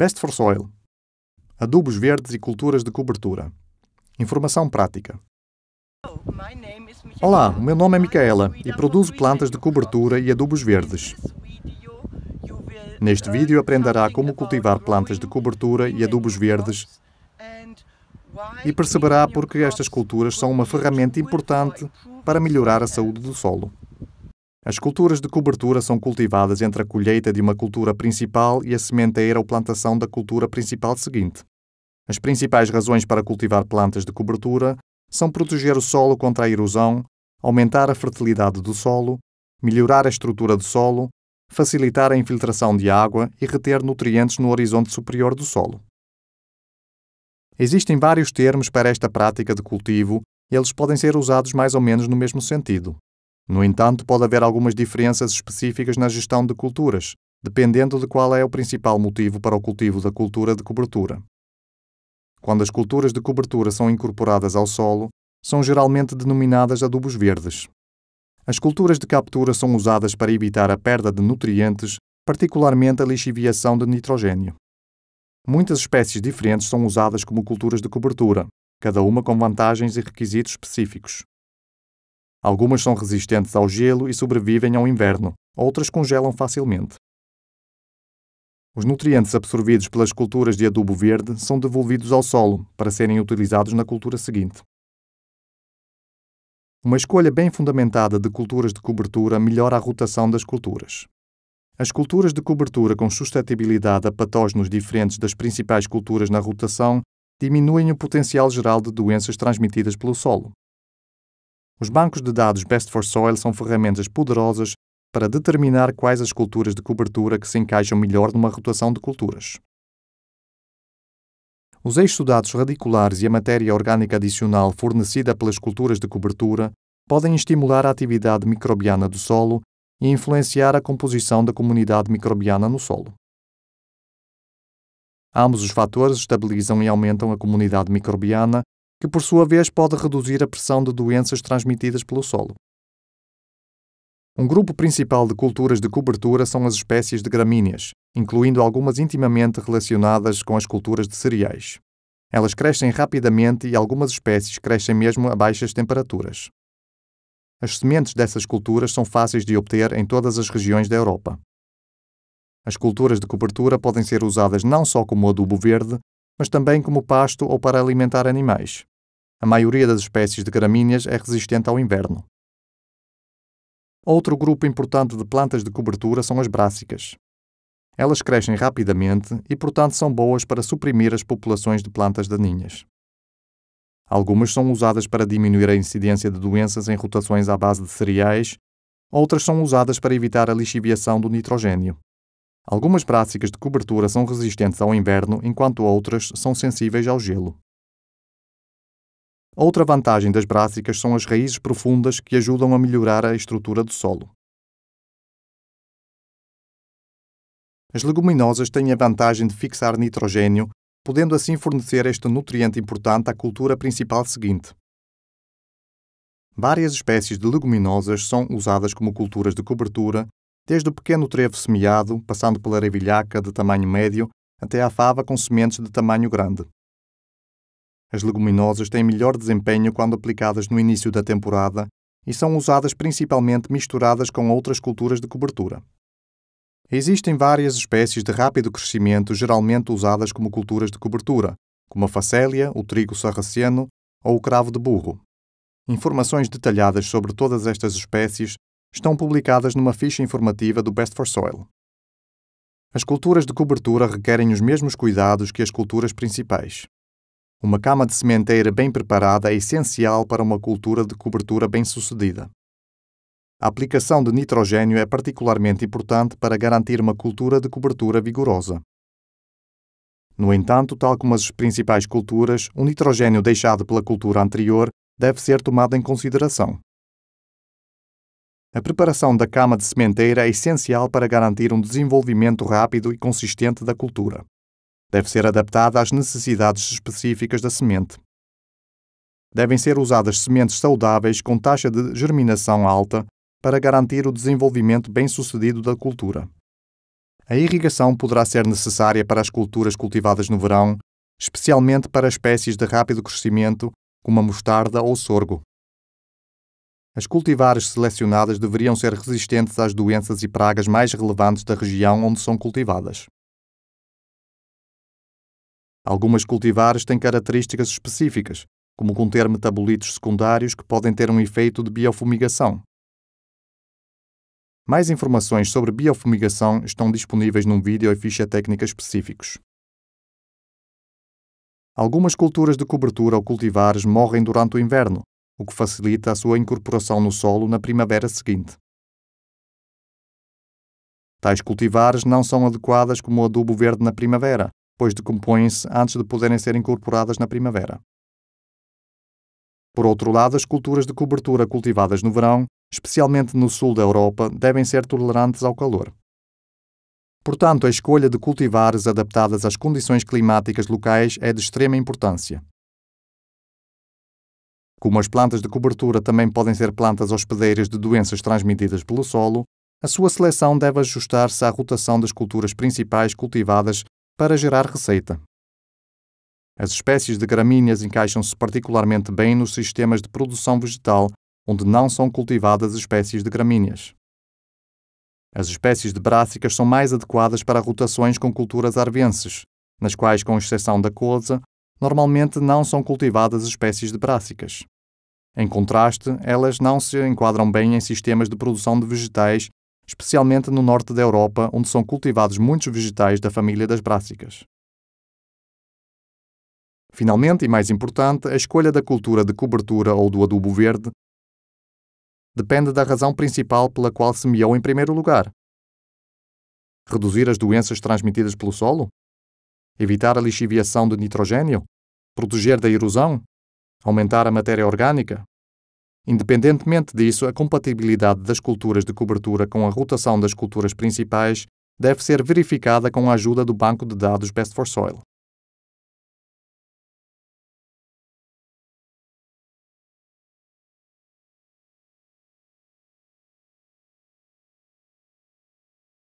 Best for Soil. Adubos verdes e culturas de cobertura. Informação prática. Olá, o meu nome é Micaela e produzo plantas de cobertura e adubos verdes. Neste vídeo aprenderá como cultivar plantas de cobertura e adubos verdes e perceberá porque estas culturas são uma ferramenta importante para melhorar a saúde do solo. As culturas de cobertura são cultivadas entre a colheita de uma cultura principal e a sementeira ou plantação da cultura principal seguinte. As principais razões para cultivar plantas de cobertura são proteger o solo contra a erosão, aumentar a fertilidade do solo, melhorar a estrutura do solo, facilitar a infiltração de água e reter nutrientes no horizonte superior do solo. Existem vários termos para esta prática de cultivo e eles podem ser usados mais ou menos no mesmo sentido. No entanto, pode haver algumas diferenças específicas na gestão de culturas, dependendo de qual é o principal motivo para o cultivo da cultura de cobertura. Quando as culturas de cobertura são incorporadas ao solo, são geralmente denominadas adubos verdes. As culturas de captura são usadas para evitar a perda de nutrientes, particularmente a lixiviação de nitrogênio. Muitas espécies diferentes são usadas como culturas de cobertura, cada uma com vantagens e requisitos específicos. Algumas são resistentes ao gelo e sobrevivem ao inverno, outras congelam facilmente. Os nutrientes absorvidos pelas culturas de adubo verde são devolvidos ao solo para serem utilizados na cultura seguinte. Uma escolha bem fundamentada de culturas de cobertura melhora a rotação das culturas. As culturas de cobertura com suscetibilidade a patógenos diferentes das principais culturas na rotação diminuem o potencial geral de doenças transmitidas pelo solo. Os bancos de dados Best for Soil são ferramentas poderosas para determinar quais as culturas de cobertura que se encaixam melhor numa rotação de culturas. Os exudados radiculares e a matéria orgânica adicional fornecida pelas culturas de cobertura podem estimular a atividade microbiana do solo e influenciar a composição da comunidade microbiana no solo. Ambos os fatores estabilizam e aumentam a comunidade microbiana que por sua vez pode reduzir a pressão de doenças transmitidas pelo solo. Um grupo principal de culturas de cobertura são as espécies de gramíneas, incluindo algumas intimamente relacionadas com as culturas de cereais. Elas crescem rapidamente e algumas espécies crescem mesmo a baixas temperaturas. As sementes dessas culturas são fáceis de obter em todas as regiões da Europa. As culturas de cobertura podem ser usadas não só como adubo verde, mas também como pasto ou para alimentar animais. A maioria das espécies de gramíneas é resistente ao inverno. Outro grupo importante de plantas de cobertura são as brássicas. Elas crescem rapidamente e, portanto, são boas para suprimir as populações de plantas daninhas. Algumas são usadas para diminuir a incidência de doenças em rotações à base de cereais, outras são usadas para evitar a lixiviação do nitrogênio. Algumas práticas de cobertura são resistentes ao inverno, enquanto outras são sensíveis ao gelo. Outra vantagem das brásicas são as raízes profundas que ajudam a melhorar a estrutura do solo. As leguminosas têm a vantagem de fixar nitrogênio, podendo assim fornecer este nutriente importante à cultura principal seguinte. Várias espécies de leguminosas são usadas como culturas de cobertura, desde o pequeno trevo semeado, passando pela ervilhaca de tamanho médio, até a fava com sementes de tamanho grande. As leguminosas têm melhor desempenho quando aplicadas no início da temporada e são usadas principalmente misturadas com outras culturas de cobertura. Existem várias espécies de rápido crescimento geralmente usadas como culturas de cobertura, como a facélia, o trigo sarraceno ou o cravo de burro. Informações detalhadas sobre todas estas espécies estão publicadas numa ficha informativa do Best for Soil. As culturas de cobertura requerem os mesmos cuidados que as culturas principais. Uma cama de sementeira bem preparada é essencial para uma cultura de cobertura bem-sucedida. A aplicação de nitrogênio é particularmente importante para garantir uma cultura de cobertura vigorosa. No entanto, tal como as principais culturas, o nitrogênio deixado pela cultura anterior deve ser tomado em consideração. A preparação da cama de sementeira é essencial para garantir um desenvolvimento rápido e consistente da cultura deve ser adaptada às necessidades específicas da semente. Devem ser usadas sementes saudáveis com taxa de germinação alta para garantir o desenvolvimento bem-sucedido da cultura. A irrigação poderá ser necessária para as culturas cultivadas no verão, especialmente para espécies de rápido crescimento, como a mostarda ou sorgo. As cultivares selecionadas deveriam ser resistentes às doenças e pragas mais relevantes da região onde são cultivadas. Algumas cultivares têm características específicas, como conter metabolitos secundários que podem ter um efeito de biofumigação. Mais informações sobre biofumigação estão disponíveis num vídeo e ficha técnica específicos. Algumas culturas de cobertura ou cultivares morrem durante o inverno, o que facilita a sua incorporação no solo na primavera seguinte. Tais cultivares não são adequadas como adubo verde na primavera, pois decompõem-se antes de poderem ser incorporadas na primavera. Por outro lado, as culturas de cobertura cultivadas no verão, especialmente no sul da Europa, devem ser tolerantes ao calor. Portanto, a escolha de cultivares adaptadas às condições climáticas locais é de extrema importância. Como as plantas de cobertura também podem ser plantas hospedeiras de doenças transmitidas pelo solo, a sua seleção deve ajustar-se à rotação das culturas principais cultivadas para gerar receita. As espécies de gramíneas encaixam-se particularmente bem nos sistemas de produção vegetal onde não são cultivadas espécies de gramíneas. As espécies de brássicas são mais adequadas para rotações com culturas arvenses, nas quais, com exceção da coza, normalmente não são cultivadas espécies de brássicas. Em contraste, elas não se enquadram bem em sistemas de produção de vegetais especialmente no norte da Europa, onde são cultivados muitos vegetais da família das brássicas. Finalmente, e mais importante, a escolha da cultura de cobertura ou do adubo verde depende da razão principal pela qual semeou em primeiro lugar. Reduzir as doenças transmitidas pelo solo? Evitar a lixiviação de nitrogênio? Proteger da erosão? Aumentar a matéria orgânica? Independentemente disso, a compatibilidade das culturas de cobertura com a rotação das culturas principais deve ser verificada com a ajuda do banco de dados Best for Soil.